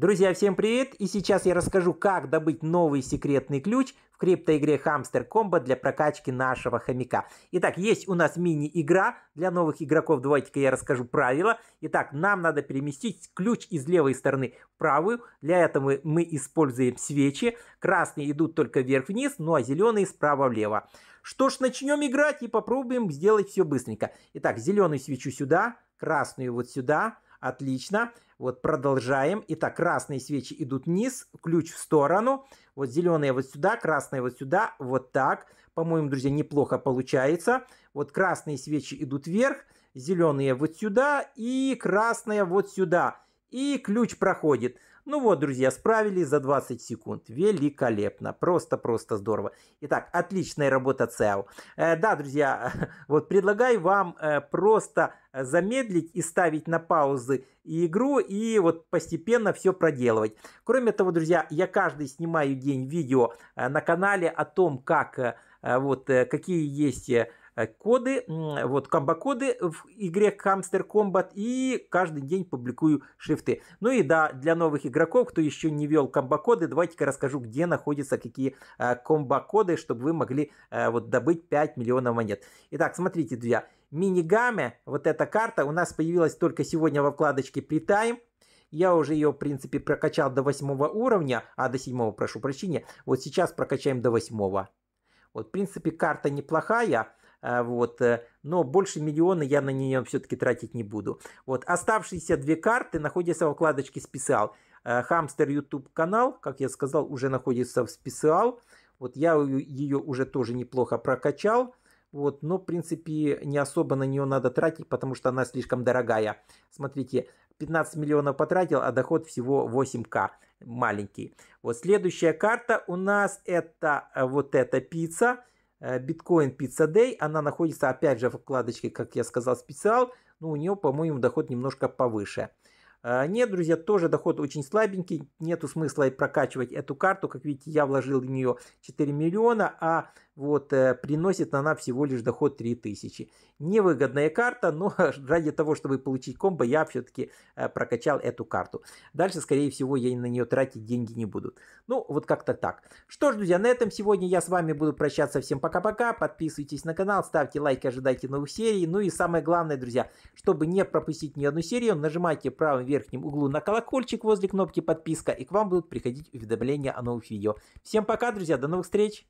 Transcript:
Друзья, всем привет! И сейчас я расскажу, как добыть новый секретный ключ в криптоигре Hamster Combo для прокачки нашего хомяка. Итак, есть у нас мини-игра для новых игроков. Давайте-ка я расскажу правила. Итак, нам надо переместить ключ из левой стороны в правую. Для этого мы используем свечи. Красные идут только вверх-вниз, ну а зеленые справа влево. Что ж, начнем играть и попробуем сделать все быстренько. Итак, зеленую свечу сюда, красную вот сюда, Отлично. Вот продолжаем. Итак, красные свечи идут вниз, ключ в сторону. Вот зеленые вот сюда, красные вот сюда, вот так. По-моему, друзья, неплохо получается. Вот красные свечи идут вверх, зеленые вот сюда и красные вот сюда. И ключ проходит. Ну вот, друзья, справились за 20 секунд. Великолепно. Просто-просто здорово. Итак, отличная работа ЦАУ. Э, да, друзья, вот предлагаю вам э, просто замедлить и ставить на паузы игру и вот постепенно все проделывать. Кроме того, друзья, я каждый снимаю день видео э, на канале о том, как э, вот э, какие есть Э, коды, вот комбо-коды в игре Hamster Combat и каждый день публикую шрифты. Ну и да, для новых игроков, кто еще не вел комбо-коды, давайте-ка расскажу, где находятся какие э, комбо-коды, чтобы вы могли э, вот добыть 5 миллионов монет. Итак, смотрите, друзья, мини Гамме вот эта карта у нас появилась только сегодня во вкладочке Playtime. Я уже ее, в принципе, прокачал до восьмого уровня, а до седьмого прошу прощения. Вот сейчас прокачаем до восьмого Вот, в принципе, карта неплохая. А, вот, э, но больше миллиона я на нее все-таки тратить не буду. Вот, оставшиеся две карты находятся во вкладочке «Специал». Э, Хамстер YouTube канал, как я сказал, уже находится в «Специал». Вот я ее уже тоже неплохо прокачал. Вот, но, в принципе, не особо на нее надо тратить, потому что она слишком дорогая. Смотрите, 15 миллионов потратил, а доход всего 8к маленький. Вот следующая карта у нас это э, вот эта пицца. Э, Bitcoin Pizza Day, она находится опять же в вкладочке, как я сказал, специал, но ну, у нее, по-моему, доход немножко повыше. Э, нет, друзья, тоже доход очень слабенький, нету смысла и прокачивать эту карту, как видите, я вложил в нее 4 миллиона, а вот, э, приносит она всего лишь доход 3000. Невыгодная карта, но ради того, чтобы получить комбо, я все-таки э, прокачал эту карту. Дальше, скорее всего, я на нее тратить деньги не буду. Ну, вот как-то так. Что ж, друзья, на этом сегодня я с вами буду прощаться. Всем пока-пока. Подписывайтесь на канал, ставьте лайки, ожидайте новых серий. Ну и самое главное, друзья, чтобы не пропустить ни одну серию, нажимайте в правом верхнем углу на колокольчик возле кнопки подписка, и к вам будут приходить уведомления о новых видео. Всем пока, друзья, до новых встреч!